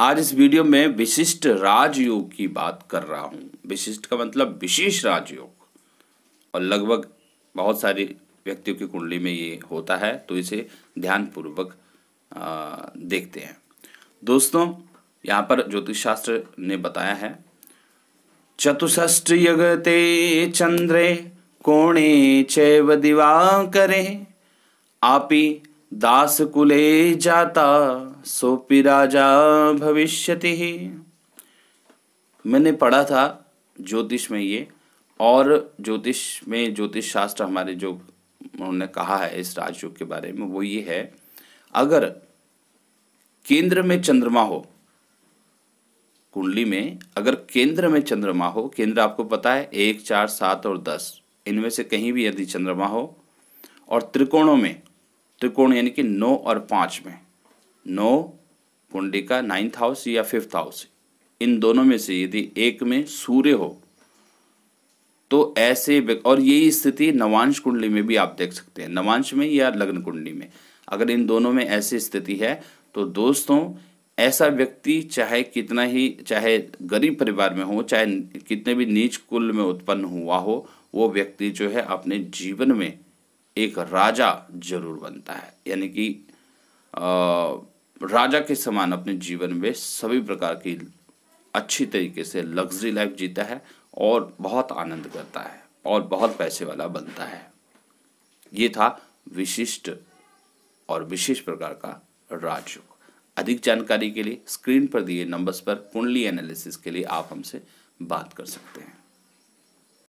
आज इस वीडियो में विशिष्ट राजयोग की बात कर रहा हूँ विशिष्ट का मतलब विशेष राजयोग और लगभग बहुत सारे व्यक्तियों की कुंडली में ये होता है तो इसे ध्यानपूर्वक देखते हैं दोस्तों यहाँ पर ज्योतिष शास्त्र ने बताया है चतुष्ट यगते चंद्रे कोणे चैव करें आपी दास कुले जाता सोपि राजा भविष्य ही मैंने पढ़ा था ज्योतिष में ये और ज्योतिष में ज्योतिष शास्त्र हमारे जो उन्होंने कहा है इस राजयोग के बारे में वो ये है अगर केंद्र में चंद्रमा हो कुंडली में अगर केंद्र में चंद्रमा हो केंद्र आपको पता है एक चार सात और दस इनमें से कहीं भी यदि चंद्रमा हो और त्रिकोणों में त्रिकोण यानी कि नौ और पाँच में नौ कुंडिका नाइन्थ हाउस या फिफ्थ हाउस इन दोनों में से यदि एक में सूर्य हो तो ऐसे और यही स्थिति नवांश कुंडली में भी आप देख सकते हैं नवांश में या लग्न कुंडली में अगर इन दोनों में ऐसी स्थिति है तो दोस्तों ऐसा व्यक्ति चाहे कितना ही चाहे गरीब परिवार में हो चाहे कितने भी नीच कुल में उत्पन्न हुआ हो वो व्यक्ति जो है अपने जीवन में एक राजा जरूर बनता है यानी कि राजा के समान अपने जीवन में सभी प्रकार की अच्छी तरीके से लग्जरी लाइफ जीता है और बहुत आनंद करता है और बहुत पैसे वाला बनता है ये था विशिष्ट और विशेष प्रकार का राजयोग अधिक जानकारी के लिए स्क्रीन पर दिए नंबर्स पर कुंडली एनालिसिस के लिए आप हमसे बात कर सकते हैं